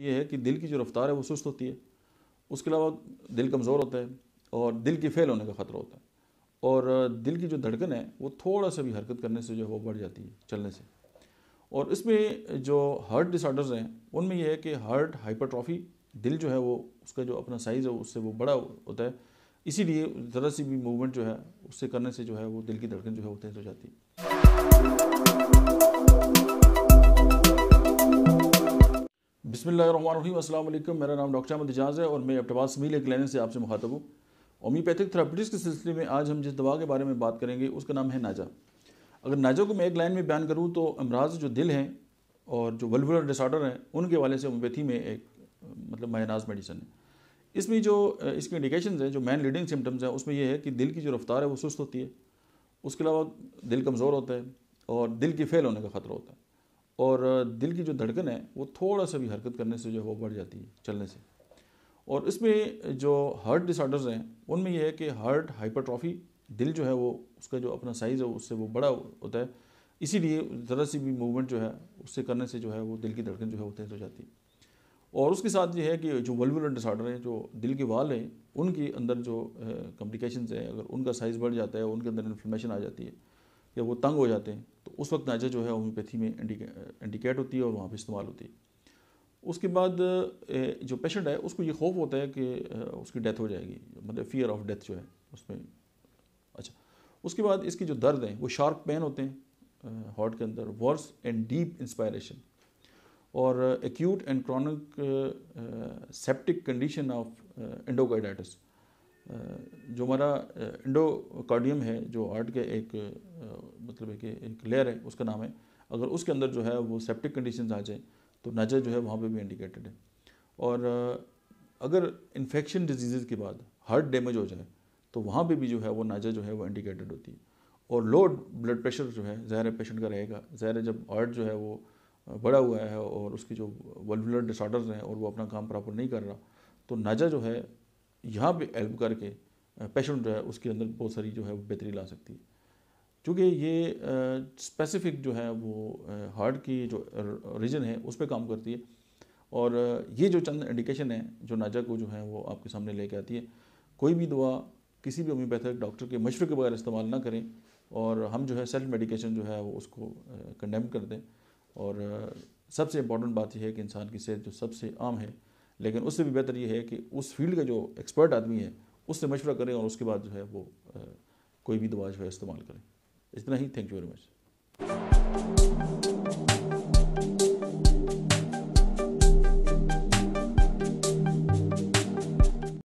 ये है कि दिल की जो रफ्तार है वो सुस्त होती है उसके अलावा दिल कमज़ोर होता है और दिल के फेल होने का ख़तरा होता है और दिल की जो धड़कन है वो थोड़ा सा भी हरकत करने से जो है वो बढ़ जाती है चलने से और इसमें जो हार्ट डिसऑर्डर्स हैं उनमें यह है कि हार्ट हाइपरट्रॉफी दिल जो है वो उसका जो अपना साइज़ है उससे वो बड़ा होता है इसीलिए ज़रा सी भी मूवमेंट जो है उससे करने से जो है वो दिल की धड़कन जो है वो तेज़ हो जाती है बसमिलकुम मेरा नाम डॉक्टर अहमद एजाज है और मैं अब्टबाज समील एक लेने से आपसे मुखातब हूँ होम्योपैथिक थेरापीटिक्स के सिलसिले में आज हम जिस दवा के बारे में बात करेंगे उसका नाम है नाजा अगर नाजा को मैं एक लाइन में बयान करूँ तो अमराज जो दिल हैं और जो वल्वुलर डिसऑर्डर हैं उनके हवाले से होम्योपैथी में एक मतलब महनाज मेडिसन है इसमें जो इसकी इंडिकेशन हैं जो मैन लीडिंग सिम्टम्स हैं उसमें यह है कि दिल की जो रफ्तार है वो सुस्त होती है उसके अलावा दिल कमज़ोर होता है और दिल के फेल होने का ख़तरा होता है और दिल की जो धड़कन है वो थोड़ा सा भी हरकत करने से जो है वो बढ़ जाती है चलने से और इसमें जो हार्ट डिसऑर्डर्स हैं उनमें यह है कि हार्ट हाइपरट्रॉफी दिल जो है वो उसका जो अपना साइज़ है उससे वो बड़ा होता है इसीलिए ज़रा सी भी मूवमेंट जो है उससे करने से जो है वो दिल की धड़कन जो है वो तेज़ हो जाती है और उसके साथ ये है कि जो वल्वुलर डिसऑर्डर हैं जो दिल के वाल हैं उनके अंदर जो कम्प्लिकेशंस हैं अगर उनका साइज़ बढ़ जाता है उनके अंदर इन्फ्लेमेशन आ जाती है या वो तंग हो जाते हैं तो उस वक्त नाजा जो है होम्योपैथी में इंडिकेट होती है और वहाँ पर इस्तेमाल होती है उसके बाद जो पेशेंट है उसको ये खौफ होता है कि उसकी डेथ हो जाएगी मतलब फियर ऑफ डेथ जो है उसमें अच्छा उसके बाद इसके जो दर्द हैं वो शार्प पेन होते हैं हार्ट के अंदर वर्स एंड डीप इंस्पायरेशन और acute and chronic septic condition of endocarditis जो हमारा इंडोकार्डियम है जो हार्ट के एक मतलब एक, एक लेयर है उसका नाम है अगर उसके अंदर जो है वो सेप्टिक कंडीशन आ जाए तो नजर जो है वहाँ पे भी इंडिकेटेड है और अगर इन्फेक्शन डिजीज़ के बाद हार्ट डैमेज हो जाए तो वहाँ पे भी जो है वो नज़र जो है वो इंडिकेटेड होती है और लो ब्लड प्रेशर जो है ज़ाहिर पेशेंट का रहेगा ज़ाहिर जब हार्ट जो है वो बढ़ा हुआ है और उसकी जो वल्वुलर डिसऑर्डर्स हैं और वो अपना काम प्रॉपर नहीं कर रहा तो नाजा जो है यहाँ पे हेल्प करके पेशेंट जो है उसके अंदर बहुत सारी जो है वो बेहतरी ला सकती है क्योंकि ये स्पेसिफिक जो है वो हार्ट की जो रीजन है उस पर काम करती है और ये जो चंद इंडिकेशन है जो नाजा को जो है वो आपके सामने लेके आती है कोई भी दवा किसी भी होम्योपैथिक डॉक्टर के मशवरे के बगैर इस्तेमाल ना करें और हम जो है सेल्फ मेडिकेशन जो है वो उसको कंडेम कर दें और सबसे इम्पॉर्टेंट बात यह है कि इंसान की सेहत जो सबसे आम है लेकिन उससे भी बेहतर ये है कि उस फील्ड का जो एक्सपर्ट आदमी है उससे मशवरा करें और उसके बाद जो है वो कोई भी दवा जो है इस्तेमाल करें इतना ही थैंक यू वेरी मच